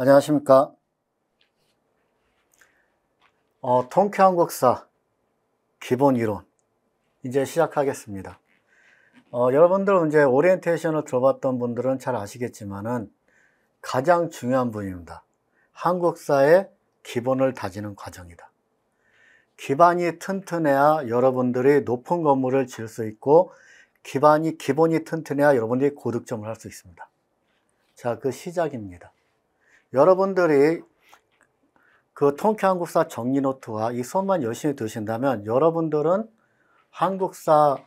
안녕하십니까. 어, 통쾌한 국사 기본 이론 이제 시작하겠습니다. 어, 여러분들 이제 오리엔테이션을 들어봤던 분들은 잘 아시겠지만은 가장 중요한 부분입니다. 한국사의 기본을 다지는 과정이다. 기반이 튼튼해야 여러분들이 높은 건물을 지을 수 있고 기반이 기본이 튼튼해야 여러분들이 고득점을 할 수 있습니다. 자, 그 시작입니다. 여러분들이 그 통쾌 한국사 정리 노트와 이 수업만 열심히 들으신다면 여러분들은 한국사는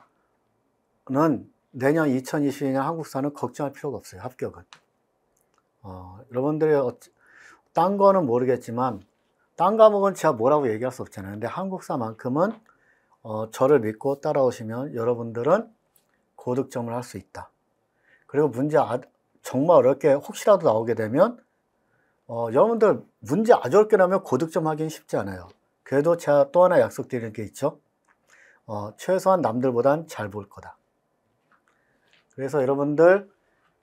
내년 2022년 한국사는 걱정할 필요가 없어요. 합격은. 어, 여러분들이 어찌, 딴 거는 모르겠지만 딴 과목은 제가 뭐라고 얘기할 수 없잖아요. 근데 한국사만큼은 어, 저를 믿고 따라오시면 여러분들은 고득점을 할 수 있다. 그리고 문제 아, 정말 어렵게 혹시라도 나오게 되면 어, 여러분들 문제 아주 어렵게 나면 고득점 하긴 쉽지 않아요. 그래도 제가 또 하나 약속드리는 게 있죠. 어, 최소한 남들보단 잘 볼 거다. 그래서 여러분들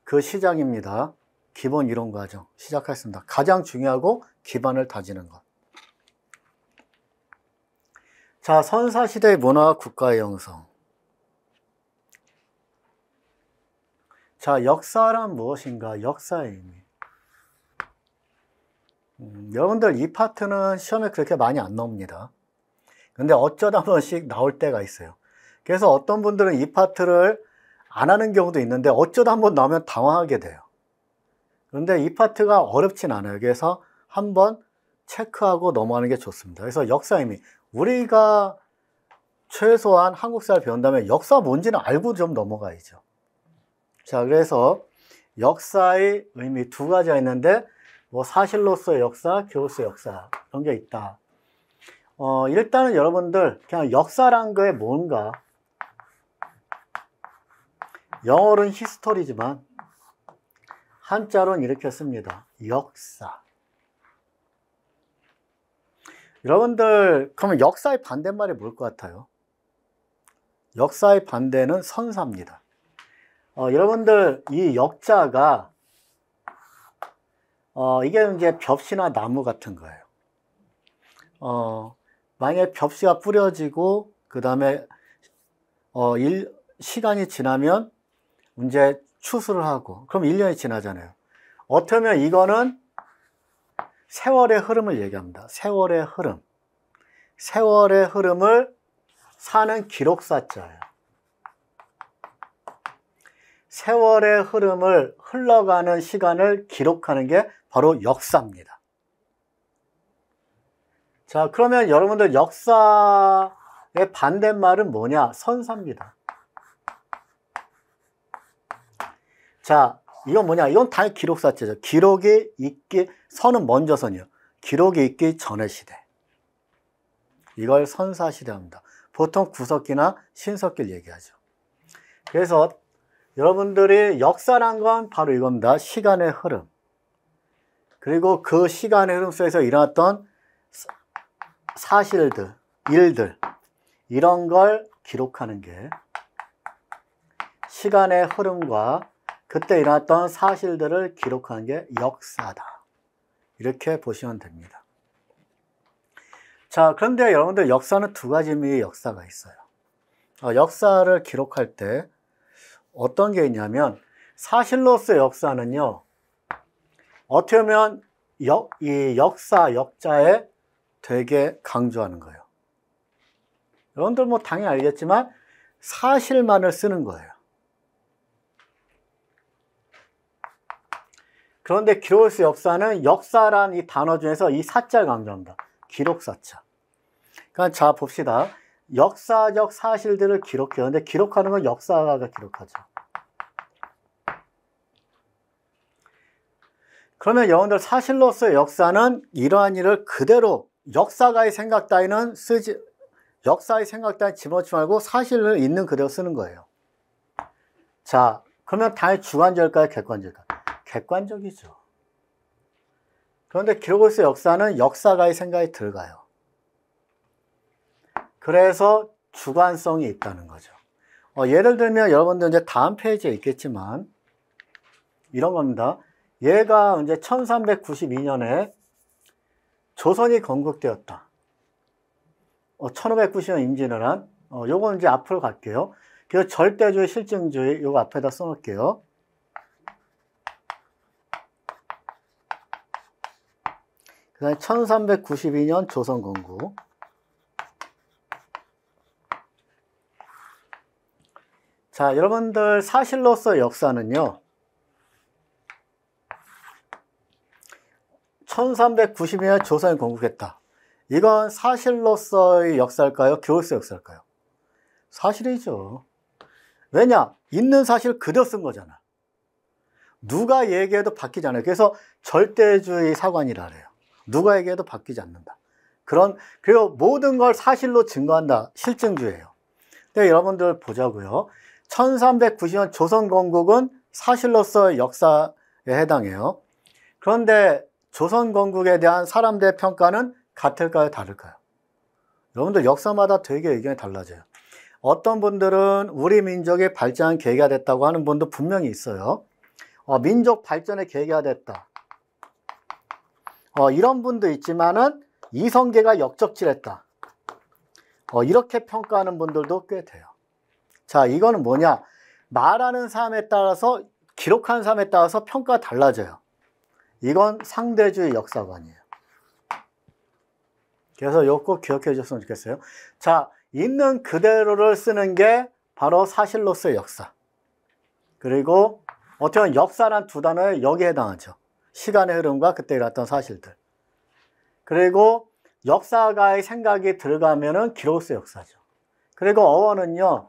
그 시장입니다. 기본 이론 과정 시작하겠습니다. 가장 중요하고 기반을 다지는 것. 자, 선사시대문화 국가의 형성. 자, 역사란 무엇인가? 역사의 의미. 음, 여러분들 이 파트는 시험에 그렇게 많이 안 나옵니다. 근데 어쩌다 한 번씩 나올 때가 있어요. 그래서 어떤 분들은 이 파트를 안 하는 경우도 있는데 어쩌다 한 번 나오면 당황하게 돼요. 그런데 이 파트가 어렵진 않아요. 그래서 한 번 체크하고 넘어가는 게 좋습니다. 그래서 역사 의미. 우리가 최소한 한국사를 배운 다음에 역사 뭔지는 알고 좀 넘어가야죠. 자, 그래서 역사의 의미 두 가지가 있는데 뭐 사실로서의 역사, 교수의 역사 그런 게 있다. 어, 일단은 여러분들 그냥 역사란 게 뭔가 영어로는 히스토리지만 한자로는 이렇게 씁니다. 역사. 여러분들 그러면 역사의 반대말이 뭘 것 같아요? 역사의 반대는 선사입니다. 어, 여러분들 이 역자가 어, 이게 이제 벽시나 나무 같은 거예요. 어, 만약에 벽시가 뿌려지고, 그 다음에, 어, 일, 시간이 지나면 이제 추수를 하고, 그럼 1년이 지나잖아요. 어떻게 보면 이거는 세월의 흐름을 얘기합니다. 세월의 흐름. 세월의 흐름을 사는 기록사자예요. 세월의 흐름을 흘러가는 시간을 기록하는 게 바로 역사입니다. 자, 그러면 여러분들 역사의 반대말은 뭐냐? 선사입니다. 자, 이건 뭐냐? 이건 다 기록사체죠. 기록이 있기, 선은 먼저 선이요. 기록이 있기 전의 시대. 이걸 선사시대합니다. 보통 구석기나 신석기를 얘기하죠. 그래서 여러분들이 역사란 건 바로 이겁니다. 시간의 흐름. 그리고 그 시간의 흐름 속에서 일어났던 사실들, 일들 이런 걸 기록하는 게 시간의 흐름과 그때 일어났던 사실들을 기록하는 게 역사다. 이렇게 보시면 됩니다. 자, 그런데 여러분들 역사는 두 가지 의미의 역사가 있어요. 어, 역사를 기록할 때 어떤 게 있냐면 사실로서 역사는요. 어떻게 보면 역, 이 역사, 역자에 되게 강조하는 거예요. 여러분들 뭐 당연히 알겠지만 사실만을 쓰는 거예요. 그런데 기록스 역사는 역사란 이 단어 중에서 이 사자를 강조합니다. 기록사자. 그러니까 자 봅시다. 역사적 사실들을 기록해요. 근데 기록하는 건 역사가 기록하죠. 그러면 여러분들 사실로서 의 역사는 이러한 일을 그대로 역사가의 생각 따위는 쓰지 역사의 생각 따위 집어넣지 말고 사실을 있는 그대로 쓰는 거예요. 자, 그러면 당연히 주관적일까요? 객관적일까요? 객관적이죠. 그런데 기록으로서 역사는 역사가의 생각이 들어가요. 그래서 주관성이 있다는 거죠. 어, 예를 들면 여러분들 이제 다음 페이지에 있겠지만 이런 겁니다. 얘가 이제 1392년에 조선이 건국되었다. 어, 1590년 임진왜란. 한 어, 요건 이제 앞으로 갈게요. 그래서 절대주의, 실증주의 요거 앞에다 써놓을게요. 그 다음에 1392년 조선 건국. 자, 여러분들 사실로서 역사는요. 1390년에 조선이 건국했다. 이건 사실로서의 역사일까요? 교육서 역사일까요? 사실이죠. 왜냐? 있는 사실 그려 쓴 거잖아. 누가 얘기해도 바뀌지 않아요. 그래서 절대주의 사관이라 그래요. 누가 얘기해도 바뀌지 않는다. 그런, 그리고 모든 걸 사실로 증거한다. 실증주의예요. 근데 여러분들 보자고요. 1390년 조선건국은 사실로서 의 역사에 해당해요. 그런데 조선건국에 대한 사람들의 평가는 같을까요? 다를까요? 여러분들 역사마다 되게 의견이 달라져요. 어떤 분들은 우리 민족의 발전한 계기가 됐다고 하는 분도 분명히 있어요. 어, 민족 발전의 계기가 됐다. 어, 이런 분도 있지만은 이성계가 역적질했다. 어, 이렇게 평가하는 분들도 꽤 돼요. 자, 이거는 뭐냐? 말하는 사람에 따라서 기록하 사람에 따라서 평가가 달라져요. 이건 상대주의 역사관이에요. 그래서 요거 기억해 주으면 좋겠어요. 자, 있는 그대로를 쓰는 게 바로 사실로서의 역사. 그리고 어떻게 보면 역사란 두 단어에 여기에 해당하죠. 시간의 흐름과 그때 일어났던 사실들. 그리고 역사가의 생각이 들어가면은 기록서 역사죠. 그리고 어원은요,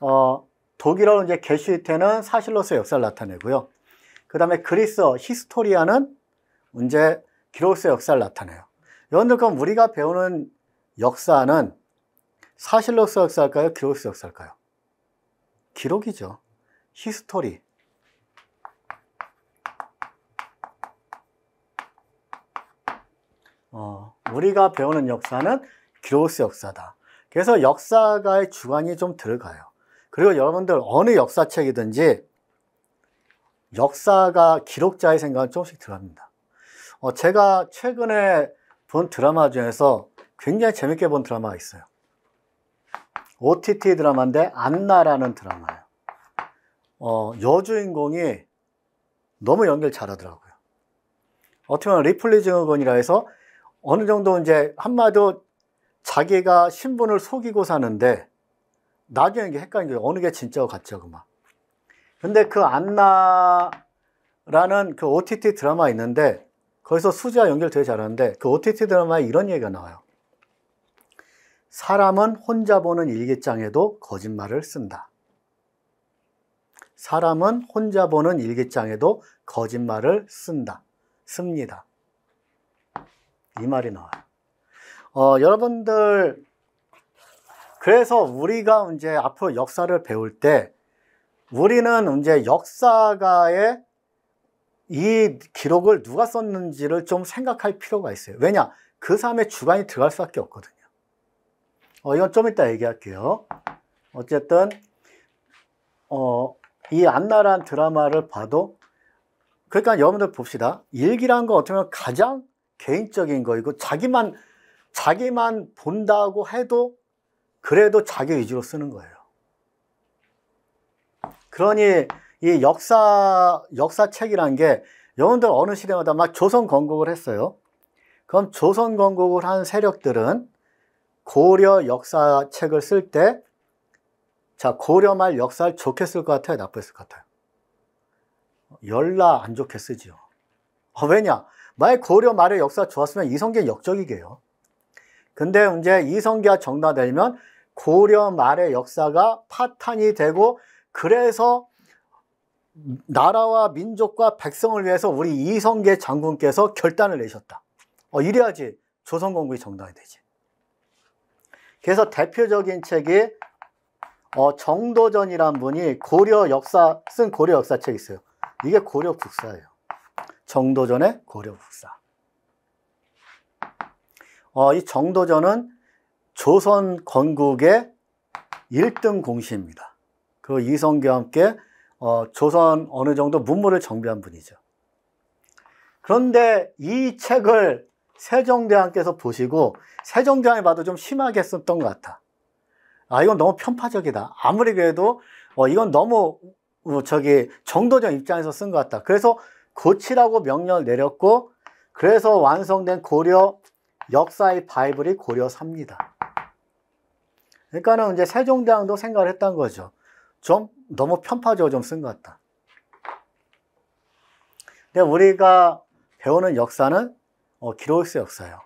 어, 독일어 이제 게슈이는 사실로서의 역사를 나타내고요. 그 다음에 그리스어 히스토리아는 이제 기록서 역사를 나타내요. 여러분들 그럼 우리가 배우는 역사는 사실로서 역사일까요? 기록서 역사일까요? 기록이죠. 히스토리. 어, 우리가 배우는 역사는 기록스 역사다. 그래서 역사가의 주관이 좀 들어가요. 그리고 여러분들 어느 역사책이든지 역사가 기록자의 생각은 조금씩 들어갑니다. 어, 제가 최근에 본 드라마 중에서 굉장히 재밌게 본 드라마가 있어요. OTT 드라마인데 안나라는 드라마예요. 어, 여주인공이 너무 연기 잘하더라고요. 어떻게 보면 리플리징어건이라 해서 어느 정도 이제 한마디로 자기가 신분을 속이고 사는데 나중에 이게 헷갈린 거예요. 어느 게 진짜고 가짜고 막. 근데 그 안나라는 그 OTT 드라마 있는데 거기서 수지와 연결 되게 잘하는데 그 OTT 드라마에 이런 얘기가 나와요. 사람은 혼자 보는 일기장에도 거짓말을 쓴다. 사람은 혼자 보는 일기장에도 거짓말을 쓴다. 씁니다. 이 말이 나와요. 어, 여러분들, 그래서 우리가 이제 앞으로 역사를 배울 때 우리는 이제 역사가의 이 기록을 누가 썼는지를 좀 생각할 필요가 있어요. 왜냐? 그 사람의 주관이 들어갈 수밖에 없거든요. 어, 이건 좀 이따 얘기할게요. 어쨌든 어, 이 안나란 드라마를 봐도 그러니까 여러분들 봅시다. 일기란 건 어떻게 보면 가장 개인적인 거이고 자기만 자기만 본다고 해도 그래도 자기 위주로 쓰는 거예요. 그러니 이 역사 역사책이란 게 여러분들 어느 시대마다 막 조선 건국을 했어요. 그럼 조선 건국을 한 세력들은 고려 역사책을 쓸 때 자, 고려 말 역사를 좋게 쓸 것 같아요? 나빴을 것 같아요? 열라 안 좋게 쓰지요. 아, 왜냐? 만약 고려 말의 역사 좋았으면 이성계 역적이게요. 근데 이제 이성계가 정나되면 고려 말의 역사가 파탄이 되고 그래서 나라와 민족과 백성을 위해서 우리 이성계 장군께서 결단을 내셨다. 어, 이래야지 조선건국이 정당이 되지. 그래서 대표적인 책이 어, 정도전이란 분이 고려 역사 쓴 고려 역사책 있어요. 이게 고려 국사예요. 정도전의 고려 국사. 어, 이 정도전은 조선 건국의 1등 공시입니다. 그 이성계와 함께 어, 조선 어느 정도 문물을 정비한 분이죠. 그런데 이 책을 세종대왕께서 보시고 세종대왕이 봐도 좀 심하게 썼던 것 같아. 아 이건 너무 편파적이다. 아무리 그래도 어, 이건 너무 어, 저기 정도적 입장에서 쓴 것 같다. 그래서 고치라고 명령을 내렸고 그래서 완성된 고려 역사의 바이블이 고려 삽니다 그러니까는 이제 세종대왕도 생각을 했던 거죠. 좀 너무 편파적으로 좀 쓴 것 같다. 근데 우리가 배우는 역사는 어, 기로우스 역사예요.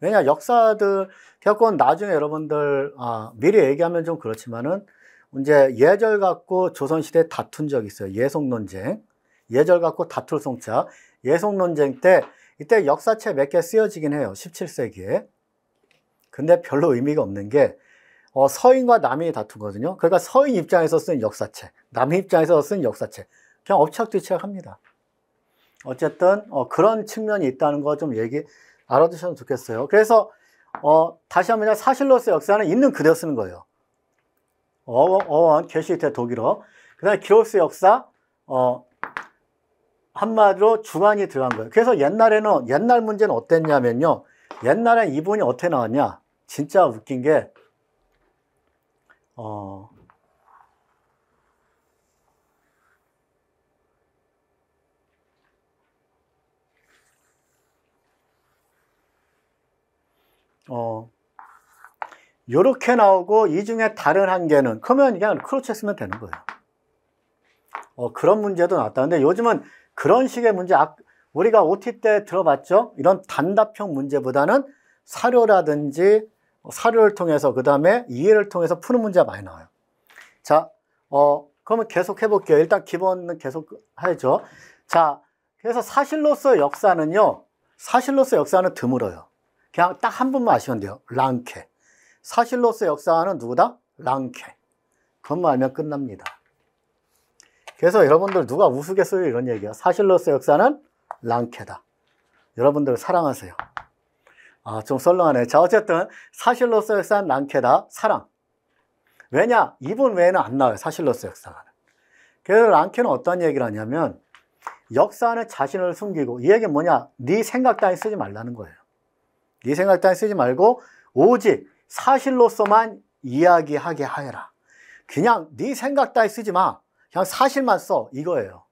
왜냐 역사들 대학원 나중에 여러분들 아, 미리 얘기하면 좀 그렇지만은 이제 예절 갖고 조선시대 다툰 적 있어요. 예속 논쟁. 예절 갖고 다툴 송차. 예속 논쟁 때 이때 역사책 몇개 쓰여지긴 해요. 17세기에. 근데 별로 의미가 없는 게 어, 서인과 남인이 다투거든요. 그러니까 서인 입장에서 쓴 역사책, 남인 입장에서 쓴 역사책. 그냥 엎치락뒤치락합니다. 어쨌든 어, 그런 측면이 있다는 거 좀 얘기 알아두셨으면 좋겠어요. 그래서 어, 다시 한 번 사실로서 역사는 있는 그대로 쓰는 거예요. 어원, 어원 캐시테 독일어. 그 다음에 기로스 역사, 어, 한마디로 주관이 들어간 거예요. 그래서 옛날에는, 옛날 문제는 어땠냐면요. 옛날에 이분이 어떻게 나왔냐. 진짜 웃긴 게, 어, 어, 이렇게 나오고 이 중에 다른 한 개는 그러면 그냥 크로치 으면 되는 거예요. 어, 그런 문제도 나왔다는데 요즘은 그런 식의 문제 아, 우리가 OT 때 들어봤죠? 이런 단답형 문제보다는 사료라든지 사료를 통해서 그 다음에 이해를 통해서 푸는 문제가 많이 나와요. 자, 어, 그러면 계속 해볼게요. 일단 기본은 계속 하죠. 자, 그래서 사실로서 역사는요. 사실로서 역사는 드물어요. 그냥 딱 한 분만 아시면 돼요. 랑케. 사실로서 역사는 누구다? 랑케. 그것만 알면 끝납니다. 그래서 여러분들 누가 우스갯소리 이런 얘기야. 사실로서 역사는 랑케다. 여러분들 사랑하세요. 아, 좀 썰렁하네. 자, 어쨌든 사실로서 역사는 랑케다, 사랑. 왜냐? 이분 외에는 안 나와요. 사실로서 역사가. 그래서 랑케는 어떤 얘기를 하냐면 역사 안에 자신을 숨기고 이 얘기는 뭐냐? 네 생각 따위 쓰지 말라는 거예요. 네 생각 따위 쓰지 말고 오직 사실로서만 이야기하게 하여라. 그냥 네 생각 따위 쓰지 마. 그냥 사실만 써. 이거예요.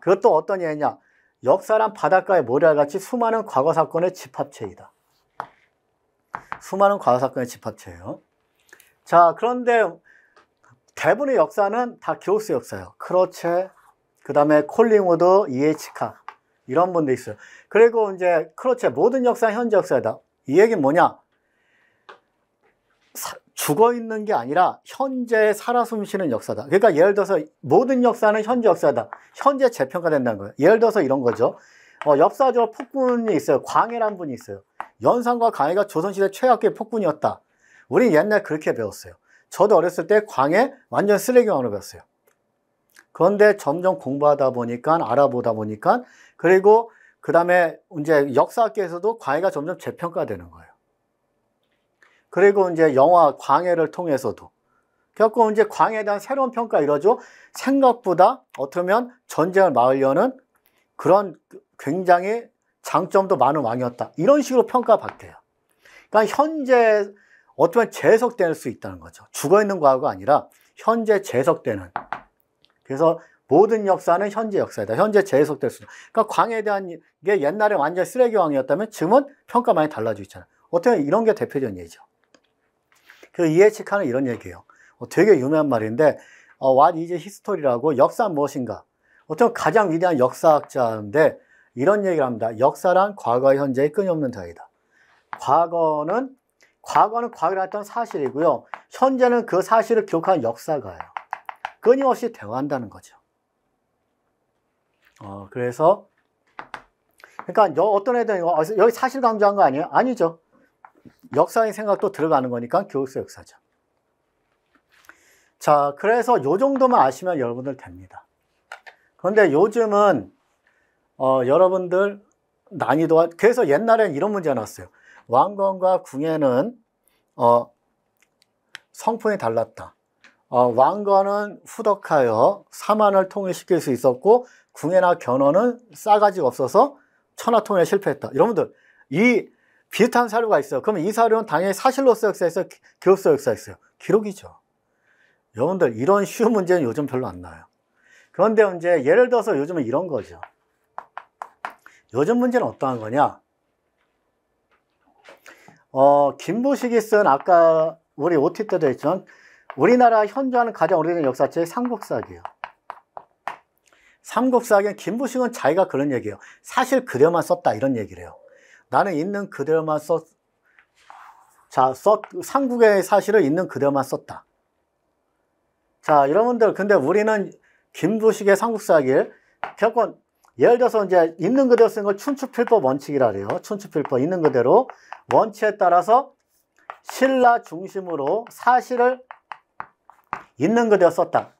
그것도 어떤 얘기냐? 역사란 바닷가의 모래알같이 수많은 과거 사건의 집합체이다. 수많은 과거 사건의 집합체예요. 자, 그런데 대부분의 역사는 다 교수 역사예요. 크로체, 그 다음에 콜링우드, 이에치카 이런 분도 있어요. 그리고 이제 크로체 모든 역사 현재 역사이다. 이 얘기는 뭐냐? 죽어 있는 게 아니라 현재 살아 숨쉬는 역사다. 그러니까 예를 들어서 모든 역사는 현재 역사다. 현재 재평가된다는 거예요. 예를 들어서 이런 거죠. 어, 역사적으로 폭군이 있어요. 광해란 분이 있어요. 연산과 광해가 조선시대 최악의 폭군이었다. 우린 옛날 그렇게 배웠어요. 저도 어렸을 때 광해 완전 쓰레기왕으로 배웠어요. 그런데 점점 공부하다 보니까 알아보다 보니까 그리고 그 다음에 이제 역사학계에서도 광해가 점점 재평가되는 거예요. 그리고 이제 영화 광해를 통해서도 겪고 이제 광해에 대한 새로운 평가 이러죠. 생각보다 어쩌면 떻게 전쟁을 막으려는 그런 굉장히 장점도 많은 왕이었다. 이런 식으로 평가받게요. 그러니까 현재 어쩌면 떻게 재해석될 수 있다는 거죠. 죽어있는 과거가 아니라 현재 재해석되는. 그래서 모든 역사는 현재 역사이다. 현재 재해석될 수 있다. 그러니까 광해에 대한 게 옛날에 완전 쓰레기 왕이었다면 지금은 평가 많이 달라져 있잖아요. 어떻게 이런 게 대표적인 예죠. 그 이해치카는 이런 얘기예요. 어, 되게 유명한 말인데 어, What is history라고 역사 무엇인가? 어떤 가장 위대한 역사학자인데 이런 얘기를 합니다. 역사란 과거와 현재의 끊임없는 대화이다. 과거는 과거는 과거를 했던 사실이고요. 현재는 그 사실을 기록한 역사가예요. 끊임없이 대화한다는 거죠. 어, 그래서 그러니까 어떤 애들은 어, 여기 사실 강조한 거 아니에요? 아니죠. 역사의 생각도 들어가는 거니까 교육서 역사죠. 자, 그래서 요 정도만 아시면 여러분들 됩니다. 그런데 요즘은 어, 여러분들 난이도가 그래서 옛날엔 이런 문제 나왔어요. 왕건과 궁예는 어, 성품이 달랐다. 어, 왕건은 후덕하여 사만을 통일시킬 수 있었고 궁예나 견훤은 싸가지가 없어서 천하통일에 실패했다. 여러분들 이 비슷한 사료가 있어. 요 그러면 이 사료는 당연히 사실로서 역사에서 교업서 역사에서 기록이죠. 여러분들 이런 쉬운 문제는 요즘 별로 안 나와요. 그런데 이제 예를 들어서 요즘은 이런 거죠. 요즘 문제는 어떠한 거냐? 어, 김부식이쓴 아까 우리 OT 때도 했지만 우리나라 현존하는 가장 오래된 역사책 삼국사기예요. 삼국사기는 김부식은 자기가 그런 얘기예요. 사실 그려만 썼다 이런 얘기를 해요. 나는 있는 그대로만 썼, 자, 썼, 삼국의 사실을 있는 그대로만 썼다. 자, 여러분들, 근데 우리는 김부식의 삼국사기를 결국 예를 들어서 이제 있는 그대로 쓰걸 춘추필법 원칙이라 그래요. 춘추필법 있는 그대로 원칙에 따라서 신라 중심으로 사실을 있는 그대로 썼다.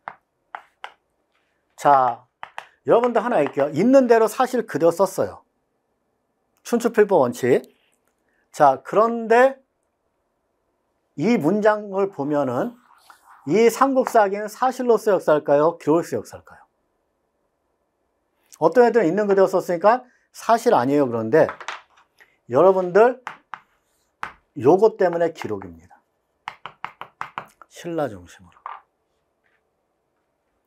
자, 여러분들 하나 읽게요. 있는 대로 사실 그대로 썼어요. 춘추필법 원칙. 자, 그런데 이 문장을 보면은 이 삼국사기는 사실로서 역사일까요? 기록서 역사일까요? 어떤 애들은 있는 그대로 썼으니까 사실 아니에요. 그런데 여러분들 요것 때문에 기록입니다. 신라 중심으로.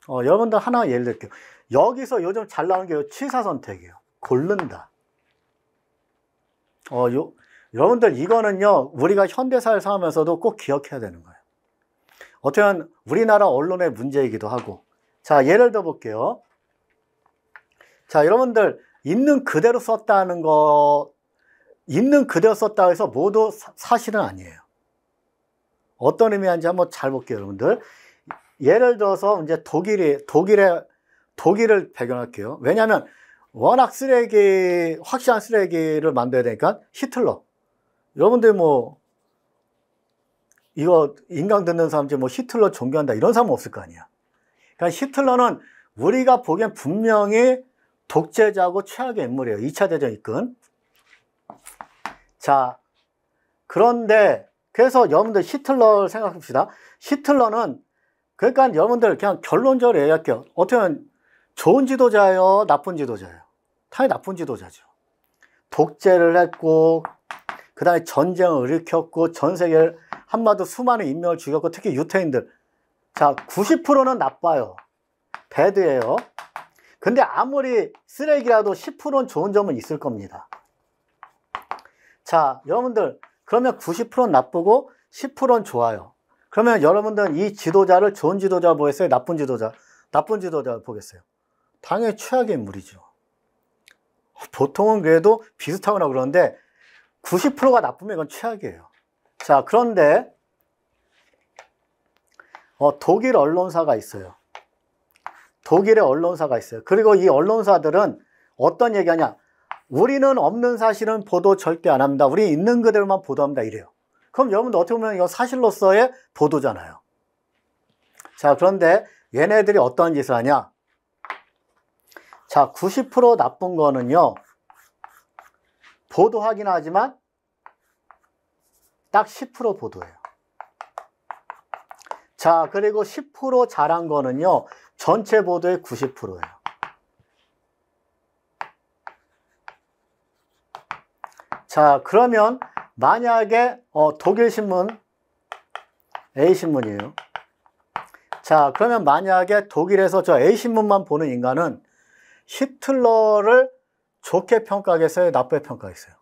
어, 여러분들 하나 예를 들게요. 여기서 요즘 잘 나오는 게취사 선택이에요. 고른다. 어, 요, 여러분들 이거는요 우리가 현대사를 사면서도 꼭 기억해야 되는 거예요. 어떻게 보면 우리나라 언론의 문제이기도 하고 자 예를 들어 볼게요. 자 여러분들 있는 그대로 썼다는 거 있는 그대로 썼다 해서 모두 사, 사실은 아니에요. 어떤 의미인지 한번 잘 볼게요, 여러분들. 예를 들어서 이제 독일이 독일의 독일을 배경할게요. 왜냐하면 워낙 쓰레기, 확실한 쓰레기를 만들어야 되니까 히틀러. 여러분들 뭐, 이거 인강 듣는 사람 중에 뭐 히틀러 존경한다 이런 사람 없을 거 아니야. 그러니까 히틀러는 우리가 보기엔 분명히 독재자고 최악의 인물이에요. 2차 대전 이끈. 자, 그런데 그래서 여러분들 히틀러를 생각합시다. 히틀러는 그러니까 여러분들 그냥 결론적으로 얘기할게요. 어떻게 보면 좋은 지도자예요? 나쁜 지도자예요? 당연히 나쁜 지도자죠. 독재를 했고, 그 다음에 전쟁을 일으켰고, 전 세계를 한마디 수많은 인명을 죽였고, 특히 유태인들. 자, 90%는 나빠요. 배드예요. 근데 아무리 쓰레기라도 10%는 좋은 점은 있을 겁니다. 자, 여러분들, 그러면 90%는 나쁘고 10%는 좋아요. 그러면 여러분들은 이 지도자를 좋은 지도자 보겠어요? 나쁜 지도자? 나쁜 지도자 보겠어요? 당의 최악의 인물이죠. 보통은 그래도 비슷하거나 그러는데 90%가 나쁘면 이건 최악이에요. 자, 그런데 어, 독일 언론사가 있어요. 독일의 언론사가 있어요. 그리고 이 언론사들은 어떤 얘기하냐. 우리는 없는 사실은 보도 절대 안 합니다. 우리 있는 그대로만 보도합니다. 이래요. 그럼 여러분들 어떻게 보면 이거 사실로서의 보도잖아요. 자, 그런데 얘네들이 어떤 짓을 하냐. 자, 90% 나쁜 거는요. 보도하긴 하지만 딱 10% 보도예요. 자, 그리고 10% 잘한 거는요. 전체 보도의 90%예요. 자, 그러면 만약에 어, 독일신문 A신문이에요. 자, 그러면 만약에 독일에서 저 A신문만 보는 인간은 히틀러를 좋게 평가하겠어요? 나쁘게 평가하겠어요?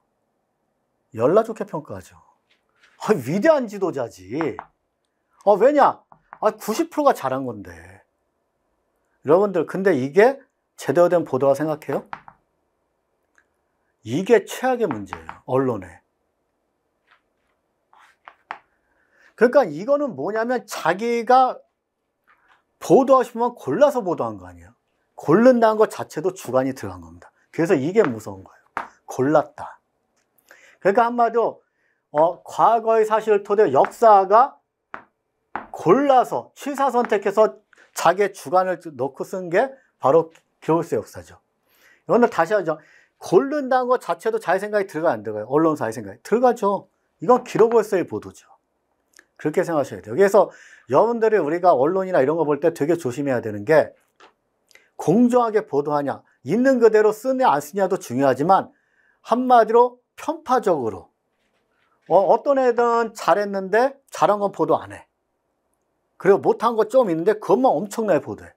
열나 좋게 평가하죠. 아, 위대한 지도자지. 아, 왜냐? 아, 90%가 잘한 건데. 여러분들, 근데 이게 제대로 된 보도라 생각해요? 이게 최악의 문제예요. 언론에. 그러니까 이거는 뭐냐면 자기가 보도하시면 골라서 보도한 거 아니에요. 고른다는 것 자체도 주관이 들어간 겁니다. 그래서 이게 무서운 거예요. 골랐다. 그러니까 한마디로 어, 과거의 사실을 토대로 역사가 골라서 취사 선택해서 자기의 주관을 넣고 쓴 게 바로 교울세 역사죠. 이거는 다시 하죠. 고른다는 것 자체도 자기 생각이 들어가 안 들어가요? 언론사의 생각이 들어가죠. 이건 기록월서의 보도죠. 그렇게 생각하셔야 돼요. 그래서 여러분들이 우리가 언론이나 이런 거 볼 때 되게 조심해야 되는 게 공정하게 보도하냐 있는 그대로 쓰냐 안 쓰냐도 중요하지만 한마디로 편파적으로 어, 떤 애든 잘했는데 잘한 건 보도 안 해. 그리고 못한 거 좀 있는데 그것만 엄청나게 보도해.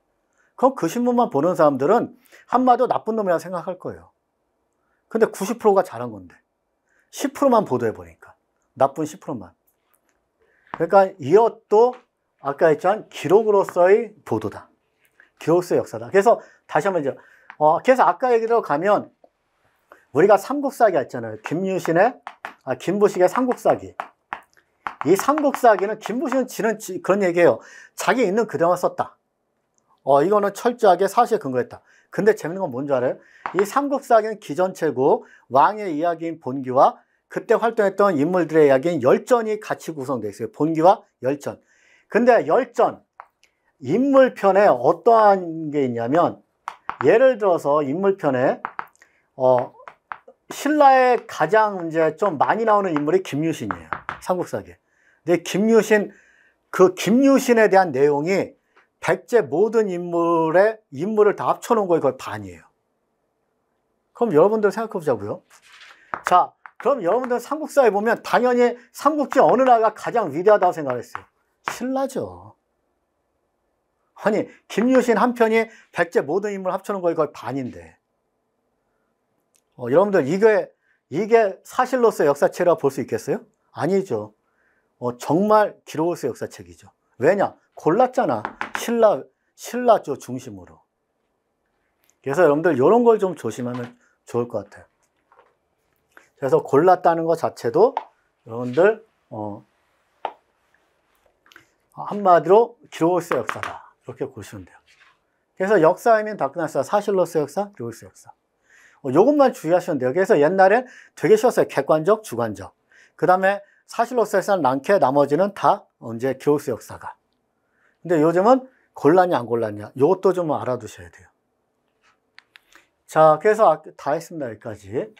그럼 그 신문만 보는 사람들은 한마디로 나쁜 놈이라 생각할 거예요. 근데 90%가 잘한 건데 10%만 보도해 보니까 나쁜 10%만. 그러니까 이것도 아까 했지만 기록으로서의 보도다. 교수 역사다. 그래서 다시 한번 이제 어, 그래서 아까 얘기로 가면 우리가 삼국사기 했잖아요. 김유신의 아, 김부식의 삼국사기. 이 삼국사기는 김부식은 지는 지, 그런 얘기예요. 자기 있는 그대로 썼다. 어, 이거는 철저하게 사실에 근거했다. 근데 재밌는 건 뭔지 알아요? 이 삼국사기는 기전체고 왕의 이야기인 본기와 그때 활동했던 인물들의 이야기인 열전이 같이 구성되어 있어요. 본기와 열전. 근데 열전, 인물편에 어떠한 게 있냐면 예를 들어서 인물편에 어, 신라의 가장 이제 좀 많이 나오는 인물이 김유신이에요. 삼국사기. 근데 김유신 그 김유신에 대한 내용이 백제 모든 인물의 인물을 다 합쳐놓은 거의 거의 반이에요. 그럼 여러분들 생각해 보자고요. 자, 그럼 여러분들 삼국사에 보면 당연히 삼국지 어느 나라가 가장 위대하다고 생각했어요? 신라죠. 아니 김유신 한 편이 백제 모든 인물 합쳐놓은 거의 거의 반인데 어, 여러분들 이게 이게 사실로서 역사책이라 볼 수 있겠어요? 아니죠. 어, 정말 기로우스 역사책이죠. 왜냐? 골랐잖아. 신라, 신라 쪽 중심으로. 그래서 여러분들 이런 걸 좀 조심하면 좋을 것 같아요. 그래서 골랐다는 것 자체도 여러분들 어, 한마디로 기로우스 역사다. 그렇게 보시면 돼요. 그래서 역사이면 다크나스 사실로서 역사, 요일 역사. 어, 요것만 주의하시면 돼요. 그래서 옛날엔 되게 쉬웠어요. 객관적, 주관적. 그 다음에 사실로서 역사는 랑케, 나머지는 다 언제 교육서 역사가. 근데 요즘은 곤란이 안 곤란이야. 요것도 좀 알아두셔야 돼요. 자, 그래서 아, 다 했습니다. 여기까지.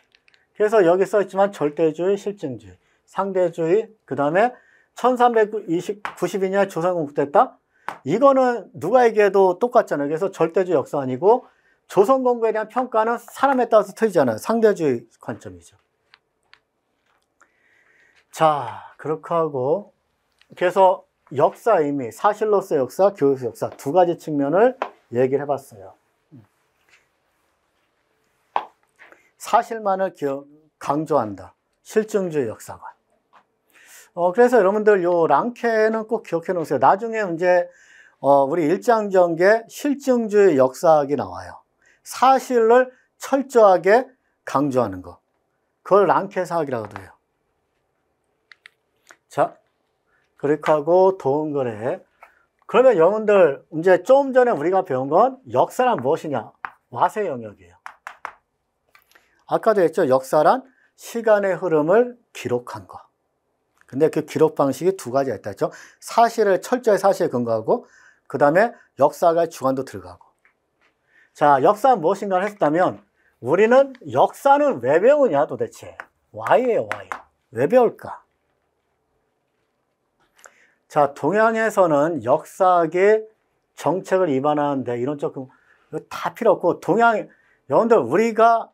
그래서 여기 써 있지만 절대주의, 실증주의, 상대주의, 그 다음에 1392년 조선국 됐다? 이거는 누가에게도 똑같잖아요. 그래서 절대주의 역사 아니고 조선 공부에 대한 평가는 사람에 따라서 틀리잖아요. 상대주의 관점이죠. 자, 그렇게 하고 그래서 역사 의미, 사실로서 역사, 교육의 역사 두 가지 측면을 얘기를 해봤어요. 사실만을 기억, 강조한다. 실증주의 역사관. 어, 그래서 여러분들 요 랑케는 꼭 기억해 놓으세요. 나중에 이제 어, 우리 일장전계 실증주의 역사학이 나와요. 사실을 철저하게 강조하는 거. 그걸 랑케 사학이라고도 해요. 자, 그렇게 하고 도움거래 그러면 여러분들 이제 좀 전에 우리가 배운 건 역사란 무엇이냐? 와세 영역이에요. 아까도 했죠. 역사란 시간의 흐름을 기록한 거. 근데 그 기록 방식이 두 가지가 있다 했죠. 사실을 철저히 사실에 근거하고 그 다음에 역사가 주관도 들어가고 자 역사 무엇인가를 했다면 우리는 역사는 왜 배우냐 도대체 why예요 why 왜 배울까 자 동양에서는 역사학의 정책을 입안하는데 이런 조금 다 필요 없고 동양 여러분들 우리가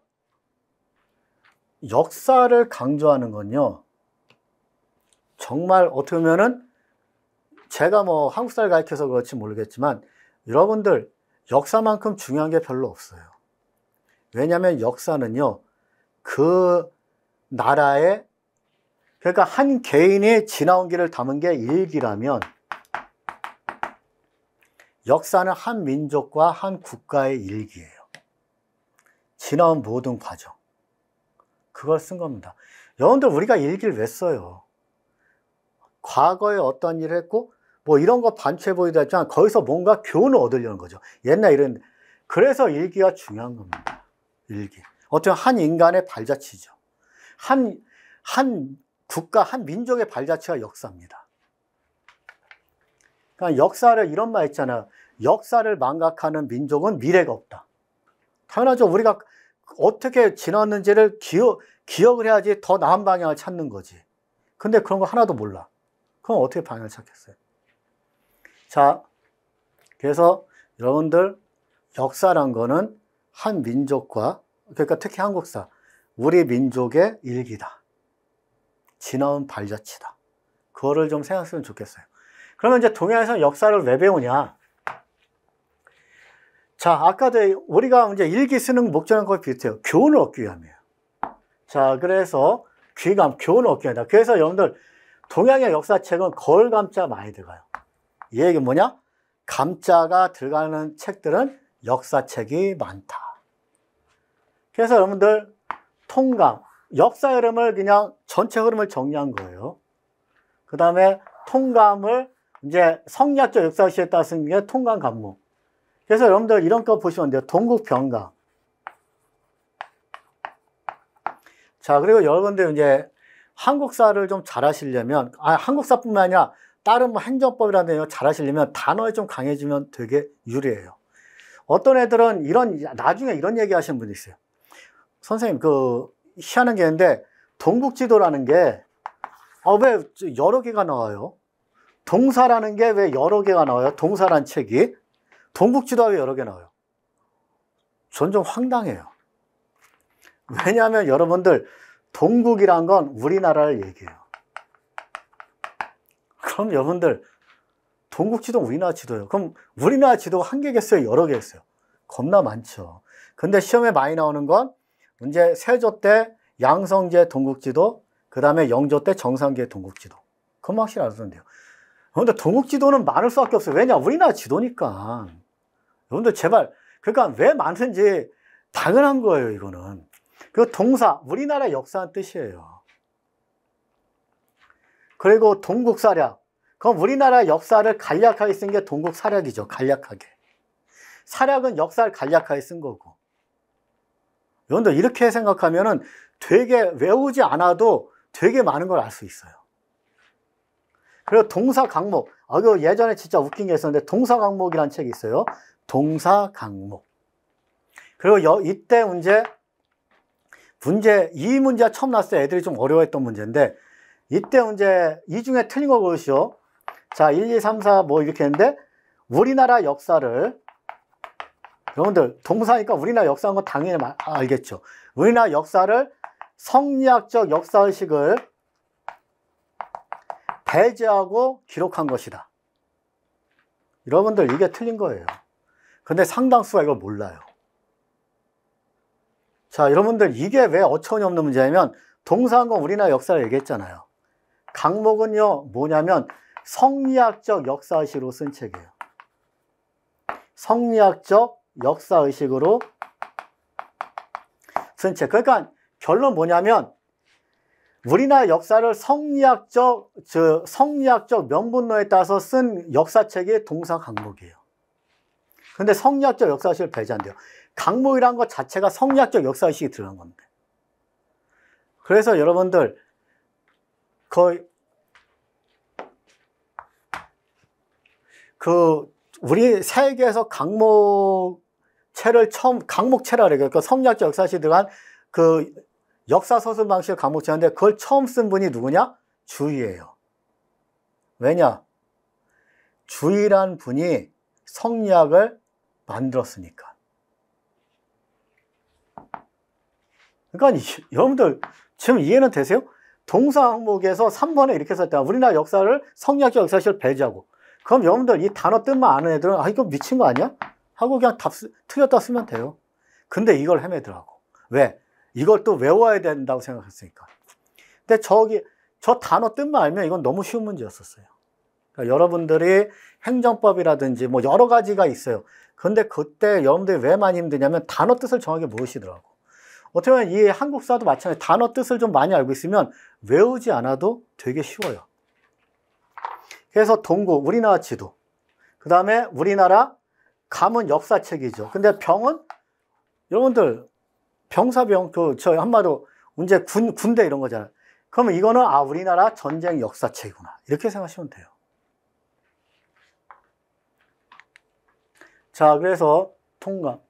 역사를 강조하는 건요 정말 어떻게 보면은 제가 뭐 한국사를 가르쳐서 그렇지 모르겠지만 여러분들 역사만큼 중요한 게 별로 없어요. 왜냐하면 역사는요. 그 나라의 그러니까 한 개인이 지나온 길을 담은 게 일기라면 역사는 한 민족과 한 국가의 일기예요. 지나온 모든 과정. 그걸 쓴 겁니다. 여러분들 우리가 일기를 왜 써요? 과거에 어떤 일을 했고 뭐 이런 거 반추해 보이다 했지만 거기서 뭔가 교훈을 얻으려는 거죠. 옛날 이런 그래서 일기가 중요한 겁니다. 일기. 어떻게 한 인간의 발자취죠. 한, 한 국가, 한 민족의 발자취가 역사입니다. 그러니까 역사를 이런 말 있잖아요. 역사를 망각하는 민족은 미래가 없다. 당연하죠. 우리가 어떻게 지났는지를 기억, 기억을 해야지 더 나은 방향을 찾는 거지. 근데 그런 거 하나도 몰라. 그럼 어떻게 방향을 찾겠어요? 자, 그래서 여러분들 역사란 거는 한 민족과 그러니까 특히 한국사 우리 민족의 일기다. 지나온 발자취다. 그거를 좀 생각했으면 좋겠어요. 그러면 이제 동양에서 역사를 왜 배우냐? 자, 아까도 우리가 이제 일기 쓰는 목적은 거의 비슷해요. 교훈을 얻기 위함이에요. 자, 그래서 귀감, 교훈을 얻기 위함이다. 그래서 여러분들 동양의 역사책은 걸 감자 많이 들어가요. 이 얘기 뭐냐? 감자가 들어가는 책들은 역사책이 많다. 그래서 여러분들 통감, 역사 흐름을 그냥 전체 흐름을 정리한 거예요. 그 다음에 통감을 이제 성략적 역사시에 따라 쓴게 통감 감목. 그래서 여러분들 이런 거 보시면 돼요. 동국병감. 자, 그리고 여러분들 이제 한국사를 좀 잘하시려면 아, 한국사뿐만 아니라 다른 뭐 행정법이라든지 잘하시려면 단어에 좀 강해지면 되게 유리해요. 어떤 애들은 이런 나중에 이런 얘기 하시는 분이 있어요. 선생님 그 희한한 게 있는데 동북지도라는 게 아, 왜 여러 개가 나와요? 동사라는 게 왜 여러 개가 나와요? 동사란 책이 동북지도가 왜 여러 개 나와요? 전 좀 황당해요. 왜냐하면 여러분들 동국이란 건 우리나라를 얘기해요. 그럼 여러분들 동국 지도 우리나라 지도예요. 그럼 우리나라 지도가 한 개겠어요? 여러 개겠어요? 겁나 많죠. 근데 시험에 많이 나오는 건 이제 세조 때 양성제 동국지도 그 다음에 영조 때정상기 동국지도 그건 확실히 알았데요 그런데 동국지도는 많을 수밖에 없어요 왜냐 우리나라 지도니까 여러분들 제발 그러니까 왜 많은지 당연한 거예요 이거는 그 동사, 우리나라 역사한 뜻이에요. 그리고 동국사략. 그건 우리나라 역사를 간략하게 쓴 게 동국사략이죠. 간략하게. 사략은 역사를 간략하게 쓴 거고. 여러분들 이렇게 생각하면 되게 외우지 않아도 되게 많은 걸 알 수 있어요. 그리고 동사 강목. 아, 그 예전에 진짜 웃긴 게 있었는데 동사 강목이라는 책이 있어요. 동사 강목. 그리고 여, 이때 이제 문제 이 문제가 처음 나왔을때 애들이 좀 어려워했던 문제인데 이때 문제 이 중에 틀린 거 보시오. 자, 1, 2, 3, 4 뭐 이렇게 했는데 우리나라 역사를 여러분들 동사니까 우리나라 역사인 건 당연히 알겠죠. 우리나라 역사를 성리학적 역사의식을 배제하고 기록한 것이다. 여러분들 이게 틀린 거예요. 근데 상당수가 이걸 몰라요. 자, 여러분들 이게 왜 어처구니 없는 문제냐면 동사한건 우리나라 역사를 얘기했잖아요. 강목은요, 뭐냐면 성리학적 역사의식으로 쓴 책이에요. 성리학적 역사의식으로 쓴 책. 그러니까 결론 뭐냐면 우리나라 역사를 성리학적, 저 성리학적 명분론에 따라서 쓴 역사책이 동사 강목이에요. 근데 성리학적 역사식 배제한대요. 강목이라는 것 자체가 성리학적 역사의식이 들어간 겁니다. 그래서 여러분들 거의 그 우리 세계에서 강목체를 처음 강목체라 그래요. 그 성리학적 역사의식이 들어간 그 역사 서술 방식의 강목체인데 그걸 처음 쓴 분이 누구냐? 주의예요. 왜냐? 주의란 분이 성리학을 만들었으니까. 그러니까 여러분들 지금 이해는 되세요? 동사 항목에서 3번에 이렇게 썼다. 우리나라 역사를 성리학적 역사실 배제하고. 그럼 여러분들 이 단어 뜻만 아는 애들은 아 이거 미친 거 아니야? 하고 그냥 답 쓰, 틀렸다 쓰면 돼요. 근데 이걸 헤매더라고. 왜? 이걸 또 외워야 된다고 생각했으니까. 근데 저기 저 단어 뜻만 알면 이건 너무 쉬운 문제였었어요. 그러니까 여러분들이 행정법이라든지 뭐 여러 가지가 있어요. 근데 그때 여러분들이 왜 많이 힘드냐면 단어 뜻을 정하게 무엇이더라고 어떻게 보면 이 한국사도 마찬가지 단어 뜻을 좀 많이 알고 있으면 외우지 않아도 되게 쉬워요. 그래서 동구, 우리나라 지도. 그 다음에 우리나라 감은 역사책이죠. 근데 병은 여러분들 병사병 그 저 한마디로 이제 군 군대 이런 거잖아요. 그러면 이거는 아 우리나라 전쟁 역사책이구나 이렇게 생각하시면 돼요. 자 그래서 통감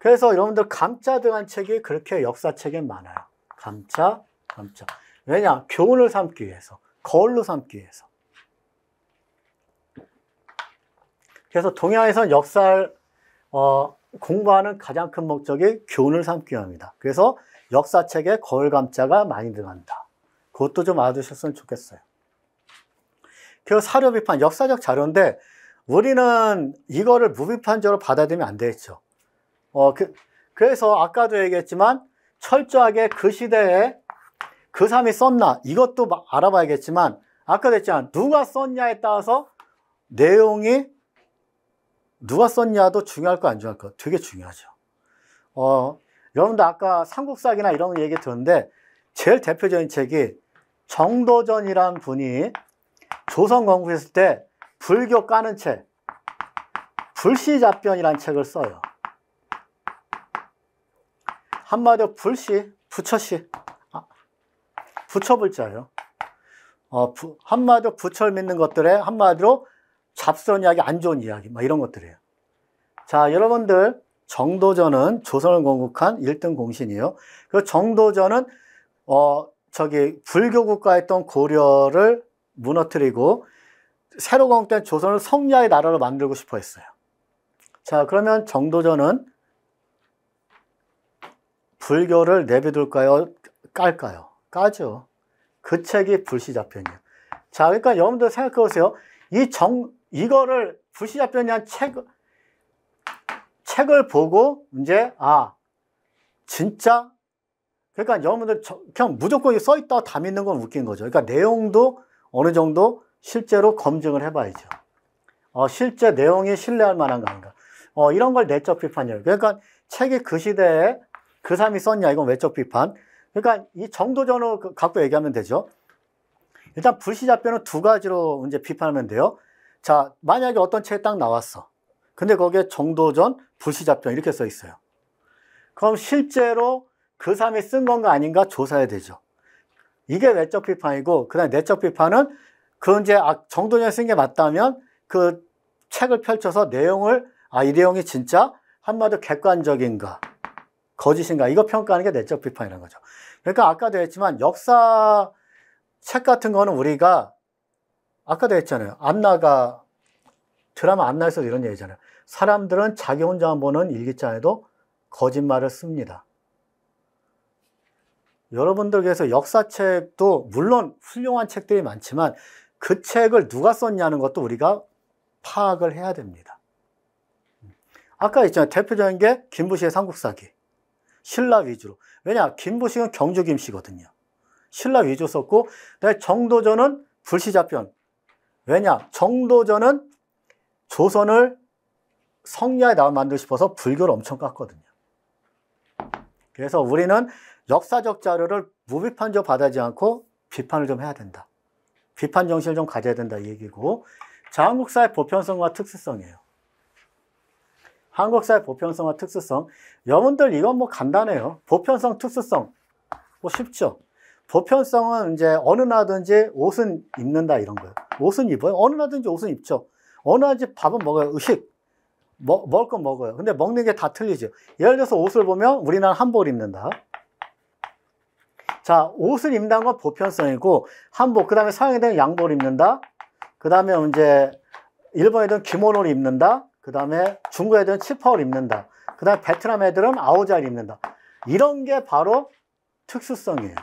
그래서 여러분들 감자 등한 책이 그렇게 역사책에 많아요. 감자, 감자. 왜냐? 교훈을 삼기 위해서. 거울로 삼기 위해서. 그래서 동양에선 역사를 어, 공부하는 가장 큰 목적이 교훈을 삼기 위함이다. 그래서 역사책에 거울 감자가 많이 들어간다. 그것도 좀 알아두셨으면 좋겠어요. 그리고 사료 비판, 역사적 자료인데 우리는 이거를 무비판적으로 받아들이면 안 되겠죠. 어, 그, 그래서 아까도 얘기했지만 철저하게 그 시대에 그 사람이 썼나 이것도 알아봐야겠지만 아까도 했지만 누가 썼냐에 따라서 내용이 누가 썼냐도 중요할 거 안 중요할 거 되게 중요하죠. 어, 여러분들 아까 삼국사기나 이런 얘기 들었는데 제일 대표적인 책이 정도전이란 분이 조선 건국했을 때 불교 까는 책 불시잡변이란 책을 써요. 한마디로 불시, 부처시, 아, 부처불자예요. 어, 부, 한마디로 부처를 믿는 것들에 한마디로 잡스러운 이야기, 안 좋은 이야기, 막 이런 것들이에요. 자, 여러분들 정도전은 조선을 건국한 1등 공신이에요. 그 정도전은 어, 저기 불교 국가였던 고려를 무너뜨리고 새로 건국된 조선을 성리의 나라로 만들고 싶어 했어요. 자, 그러면 정도전은 불교를 내비둘까요? 깔까요? 까죠. 그 책이 불시자편이에요. 자, 그러니까 여러분들 생각해 보세요. 이 정, 이거를 불시자편이란 책, 책을 보고 이제, 아, 진짜? 그러니까 여러분들 그냥 무조건 써있다다 믿는 건 웃긴 거죠. 그러니까 내용도 어느 정도 실제로 검증을 해봐야죠. 어, 실제 내용이 신뢰할 만한 건가. 어, 이런 걸 내적 비판이에요. 그러니까 책이 그 시대에 그 사람이 썼냐 이건 외적 비판. 그러니까 이 정도전을 갖고 그 얘기하면 되죠. 일단 불시자변은두 가지로 이제 비판하면 돼요. 자, 만약에 어떤 책이 딱 나왔어. 근데 거기에 정도전, 불시자변 이렇게 써 있어요. 그럼 실제로 그 사람이 쓴 건가 아닌가 조사해야 되죠. 이게 외적 비판이고, 그 다음에 내적 비판은 그 이제 아, 정도전에 쓴게 맞다면 그 책을 펼쳐서 내용을, 아, 이 내용이 진짜 한마디로 객관적인가. 거짓인가 이거 평가하는 게 내적 비판이라는 거죠. 그러니까 아까도 했지만 역사 책 같은 거는 우리가 아까도 했잖아요. 안나가 드라마 안나에서 이런 얘기잖아요. 사람들은 자기 혼자만 보는 일기장에도 거짓말을 씁니다. 여러분들께서 역사책도 물론 훌륭한 책들이 많지만 그 책을 누가 썼냐는 것도 우리가 파악을 해야 됩니다. 아까 있잖아요. 대표적인 게 김부시의 삼국사기. 신라 위주로. 왜냐? 김부식은 경주 김씨거든요. 신라 위주 썼고 정도전은 불시자편. 왜냐? 정도전은 조선을 성야에 리 나와 만들고 싶어서 불교를 엄청 깠거든요. 그래서 우리는 역사적 자료를 무비판적 받아지 않고 비판을 좀 해야 된다. 비판 정신을 좀 가져야 된다 이 얘기고 자국사의 보편성과 특수성이에요. 한국사의 보편성과 특수성. 여러분들 이건 뭐 간단해요. 보편성, 특수성. 뭐 쉽죠. 보편성은 이제 어느 나든지 옷은 입는다 이런 거예요. 옷은 입어요. 어느 나든지 옷은 입죠. 어느 나든지 밥은 먹어요. 의식. 먹, 먹을 건 먹어요. 근데 먹는 게 다 틀리죠. 예를 들어서 옷을 보면 우리나라 한복을 입는다. 자, 옷을 입는다는 건 보편성이고, 한복, 그 다음에 서양에 대한 양복을 입는다. 그 다음에 이제 일본에 대한 기모노를 입는다. 그 다음에 중국 애들은 치파오를 입는다. 그 다음에 베트남 애들은 아우자를 입는다. 이런 게 바로 특수성이에요.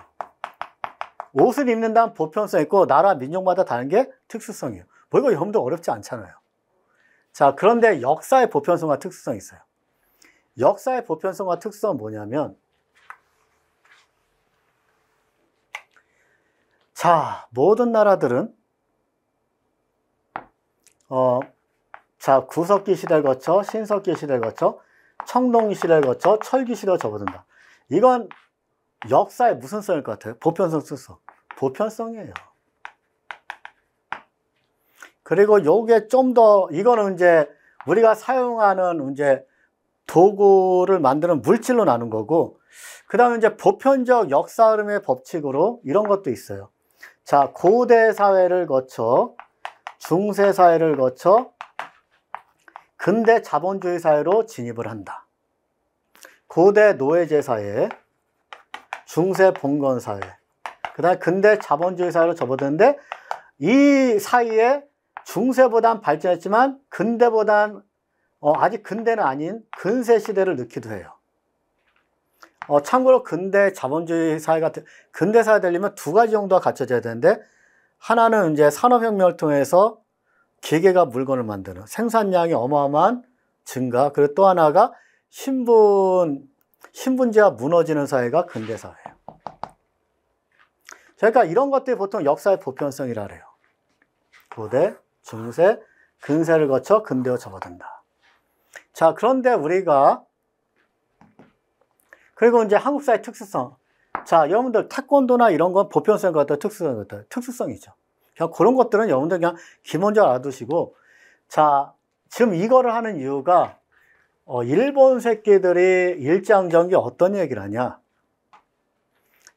옷을 입는다는 보편성 있고 나라 민족마다 다른 게 특수성이에요. 뭐 이거 여러분들 어렵지 않잖아요. 자 그런데 역사의 보편성과 특수성이 있어요. 역사의 보편성과 특수성은 뭐냐면 자 모든 나라들은 어, 자, 구석기 시대를 거쳐 신석기 시대를 거쳐 청동기 시대를 거쳐 철기 시대로 접어든다. 이건 역사의 무슨 성일 것 같아요? 보편성 순서. 보편성이에요. 그리고 요게 좀 더, 이거는 이제 우리가 사용하는 이제 도구를 만드는 물질로 나눈 거고, 그 다음에 이제 보편적 역사 흐름의 법칙으로 이런 것도 있어요. 자, 고대 사회를 거쳐, 중세 사회를 거쳐, 근대 자본주의 사회로 진입을 한다. 고대 노예제 사회, 중세 봉건 사회, 그다음 근대 자본주의 사회로 접어드는데 이 사이에 중세보단 발전했지만 근대보단 어, 아직 근대는 아닌 근세 시대를 넣기도 해요. 어, 참고로 근대 자본주의 사회 같은 근대 사회 되려면 두 가지 정도가 갖춰져야 되는데 하나는 이제 산업혁명을 통해서 기계가 물건을 만드는 생산량이 어마어마한 증가 그리고 또 하나가 신분 신분제가 무너지는 사회가 근대 사회예요. 그러니까 이런 것들이 보통 역사의 보편성이라 그래요. 고대, 중세, 근세를 거쳐 근대로 접어든다. 자, 그런데 우리가 그리고 이제 한국 사회 특수성. 자, 여러분들 태권도나 이런 건 보편성 같다, 특수성 같다. 특수성이죠. 그냥 그런 것들은 여러분들 그냥 기본적으로 알아두시고 자 지금 이거를 하는 이유가 어, 일본 새끼들이 일제강점기 어떤 얘기를 하냐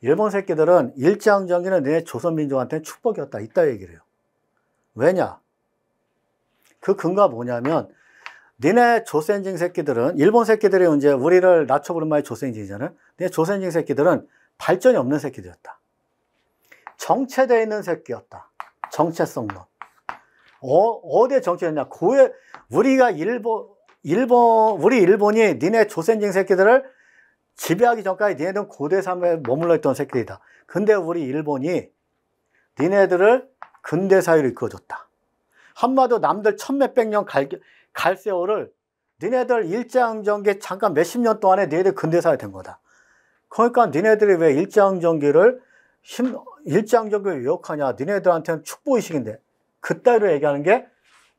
일본 새끼들은 일제강점기는 내 조선민족한테 축복이었다 이따 얘기를 해요 왜냐 그 근거가 뭐냐면 니네 조센징 새끼들은 일본 새끼들이 이제 우리를 낮춰부른 말이 조센징이잖아요 니네 조센징 새끼들은 발전이 없는 새끼들이었다 정체되어 있는 새끼였다 정체성론. 어, 디에 정체했냐? 고에, 우리가 일본, 일본, 우리 일본이 니네 조센징 새끼들을 지배하기 전까지 니네는 고대 사회에 머물러 있던 새끼들이다. 근데 우리 일본이 니네들을 근대 사회로 이끌어줬다. 한마디로 남들 천몇백 년 갈, 갈 세월을 니네들 일제강점기 잠깐 몇십 년 동안에 니네들 근대 사회 된 거다. 그러니까 니네들이 왜 일제강점기를 심, 일장적을 유혹하냐 니네들한테는 축복의식인데 그따위로 얘기하는 게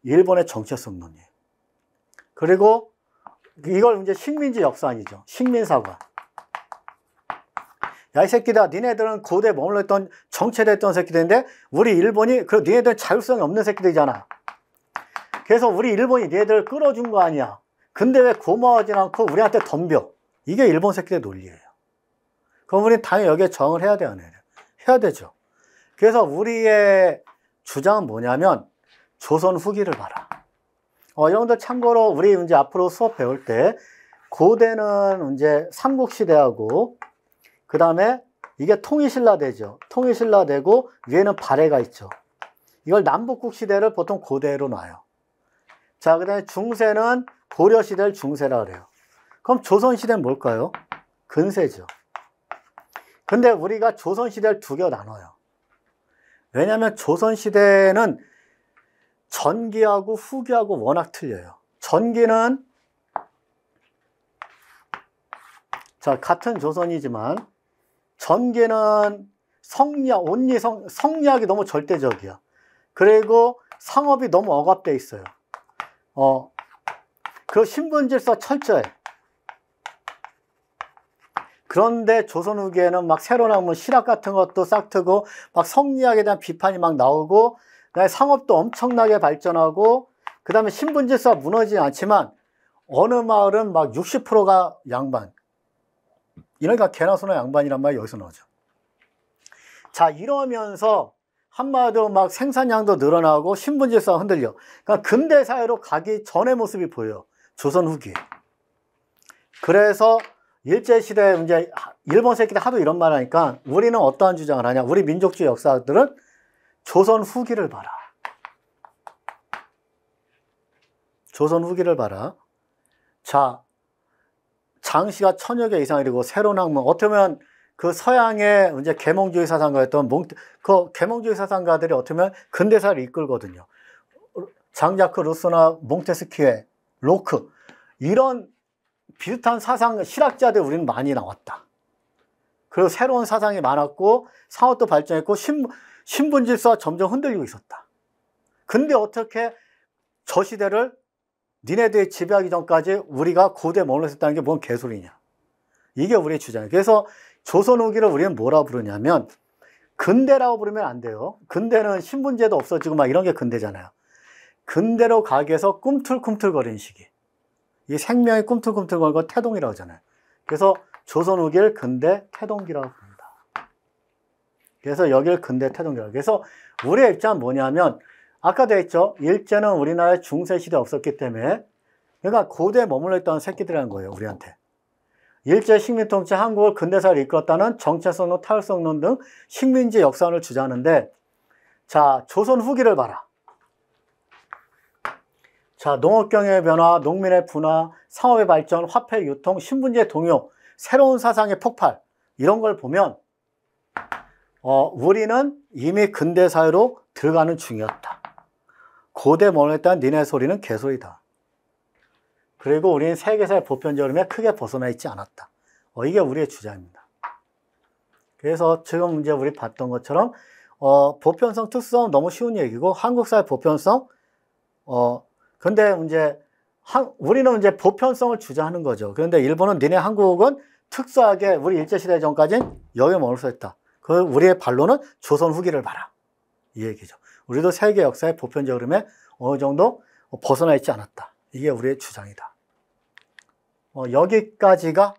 일본의 정체성론이에요. 그리고 이걸 이제 식민지 역사이죠. 식민사관. 야 이 새끼다 니네들은 고대 머물렀던 정체됐던 새끼들인데 우리 일본이 그리고 니네들 자율성이 없는 새끼들이잖아. 그래서 우리 일본이 니네들 끌어준 거 아니야. 근데 왜 고마워하지 않고 우리한테 덤벼. 이게 일본 새끼들의 논리예요. 그럼 우리 당연히 여기에 저항을 해야 돼요. 해야 되죠. 그래서 우리의 주장은 뭐냐면 조선 후기를 봐라. 어, 여러분들 참고로 우리 이제 앞으로 수업 배울 때 고대는 이제 삼국시대하고 그 다음에 이게 통일신라대죠. 통일신라대고 위에는 발해가 있죠. 이걸 남북국시대를 보통 고대로 놔요. 자, 그 다음에 중세는 고려시대를 중세라 그래요. 그럼 조선시대는 뭘까요? 근세죠. 근데 우리가 조선시대를 두 개 나눠요. 왜냐하면 조선시대는 전기하고 후기하고 워낙 틀려요. 전기는 자 같은 조선이지만 전기는 성리학, 온리 성, 성리학이 너무 절대적이야. 그리고 상업이 너무 억압돼 있어요. 어, 그리고 신분질서 철저해. 그런데 조선 후기에는 막 새로 나온 실학 같은 것도 싹트고 막 성리학에 대한 비판이 막 나오고 상업도 엄청나게 발전하고 그다음에 신분 질서가 무너지지 않지만 어느 마을은 막 60%가 양반 이러니까 개나 소나 양반이란 말이 여기서 나오죠. 자 이러면서 한마디로 막 생산량도 늘어나고 신분 질서가 흔들려. 그러니까 근대 사회로 가기 전의 모습이 보여요. 조선 후기에. 그래서 일제시대 이제 일본 새끼들 하도 이런 말 하니까 우리는 어떠한 주장을 하냐. 우리 민족주의 역사들은 조선 후기를 봐라. 조선 후기를 봐라. 자, 장씨가 천여 개 이상 이고 새로운 학문, 어떻게 보면 그 서양의 이제 계몽주의 사상가였던 몽, 그 계몽주의 사상가들이 어떻게 보면 근대사를 이끌거든요. 장자크 루소나 몽테스키에, 로크, 이런 비슷한 사상, 실학자들 우리는 많이 나왔다. 그리고 새로운 사상이 많았고 상업도 발전했고 신, 신분 질서가 점점 흔들리고 있었다. 근데 어떻게 저 시대를 니네들이 지배하기 전까지 우리가 고대 머물러 었다는게 뭔 개소리냐. 이게 우리의 주장이에요. 그래서 조선 후기를 우리는 뭐라 부르냐면 근대라고 부르면 안 돼요. 근대는 신분제도 없어지고 막 이런 게 근대잖아요. 근대로 가게에서 꿈틀꿈틀거리는 시기. 이 생명이 꿈틀꿈틀거리고 태동이라고 하잖아요. 그래서 조선 후기를 근대 태동기라고 합니다. 그래서 여기를 근대 태동기라고. 그래서 우리의 입장은 뭐냐면 아까도 했죠. 일제는 우리나라에 중세시대 없었기 때문에 그러니까 고대에 머물러 있던 새끼들이라는 거예요. 우리한테. 일제 식민 통치 한국을 근대사를 이끌었다는 정체성론, 타율성론 등 식민지 역사원을 주장하는데 자 조선 후기를 봐라. 자, 농업경영의 변화, 농민의 분화, 상업의 발전, 화폐 유통, 신분제 동요 새로운 사상의 폭발 이런 걸 보면 어, 우리는 이미 근대 사회로 들어가는 중이었다. 고대 모노했다는 니네 소리는 개소리다. 그리고 우리는 세계사의 보편적 흐름에 크게 벗어나 있지 않았다. 어, 이게 우리의 주장입니다. 그래서 지금 문제 우리 봤던 것처럼 어, 보편성 특수성 너무 쉬운 얘기고 한국 사회 보편성 어, 근데 이제 한, 우리는 이제 보편성을 주장하는 거죠. 그런데 일본은 니네 한국은 특수하게 우리 일제시대 전까지는 여기 머물러 있다. 그 우리의 반론은 조선 후기를 봐라. 이 얘기죠. 우리도 세계 역사의 보편적 흐름에 어느 정도 벗어나 있지 않았다. 이게 우리의 주장이다. 어, 여기까지가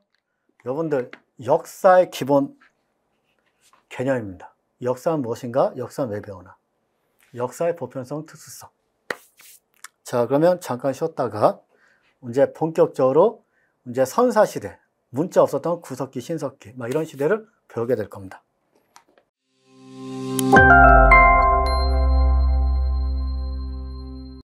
여러분들 역사의 기본 개념입니다. 역사는 무엇인가? 역사는 왜 배우나? 역사의 보편성, 특수성. 자, 그러면 잠깐 쉬었다가 이제 본격적으로 이제 선사 시대, 문자 없었던 구석기, 신석기 막 이런 시대를 배우게 될 겁니다.